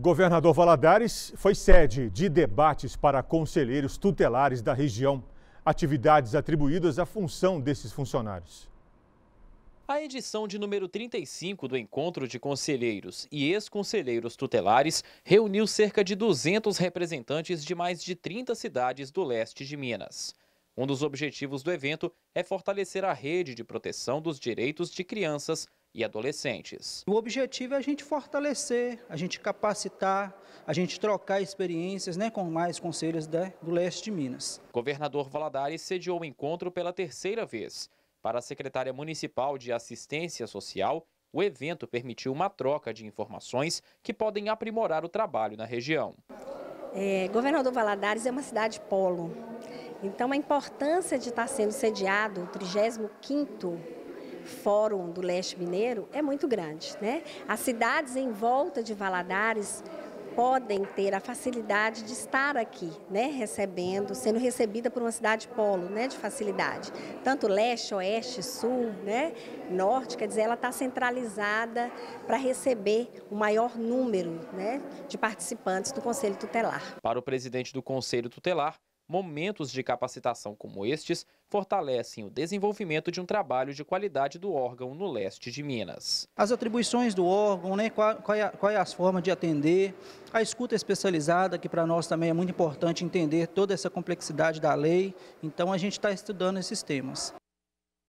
Governador Valadares foi sede de debates para conselheiros tutelares da região, atividades atribuídas à função desses funcionários. A edição de número 35 do Encontro de Conselheiros e Ex-Conselheiros Tutelares reuniu cerca de 200 representantes de mais de 30 cidades do leste de Minas. Um dos objetivos do evento é fortalecer a rede de proteção dos direitos de crianças, e adolescentes. O objetivo é a gente fortalecer, a gente capacitar, a gente trocar experiências né, com mais conselhos da, do leste de Minas. Governador Valadares sediou o encontro pela terceira vez. Para a secretária municipal de assistência social, o evento permitiu uma troca de informações que podem aprimorar o trabalho na região. É, Governador Valadares é uma cidade polo, então a importância de estar sendo sediado o 35º Fórum do Leste Mineiro é muito grande. Né? As cidades em volta de Valadares podem ter a facilidade de estar aqui, né, recebendo, sendo recebida por uma cidade polo, né, de facilidade. Tanto leste, oeste, sul, né, norte, quer dizer, ela está centralizada para receber o maior número, né, de participantes do Conselho Tutelar. Para o presidente do Conselho Tutelar, momentos de capacitação como estes fortalecem o desenvolvimento de um trabalho de qualidade do órgão no leste de Minas. As atribuições do órgão, né, qual, é, qual é as formas de atender, a escuta especializada, que para nós também é muito importante entender toda essa complexidade da lei, então a gente está estudando esses temas.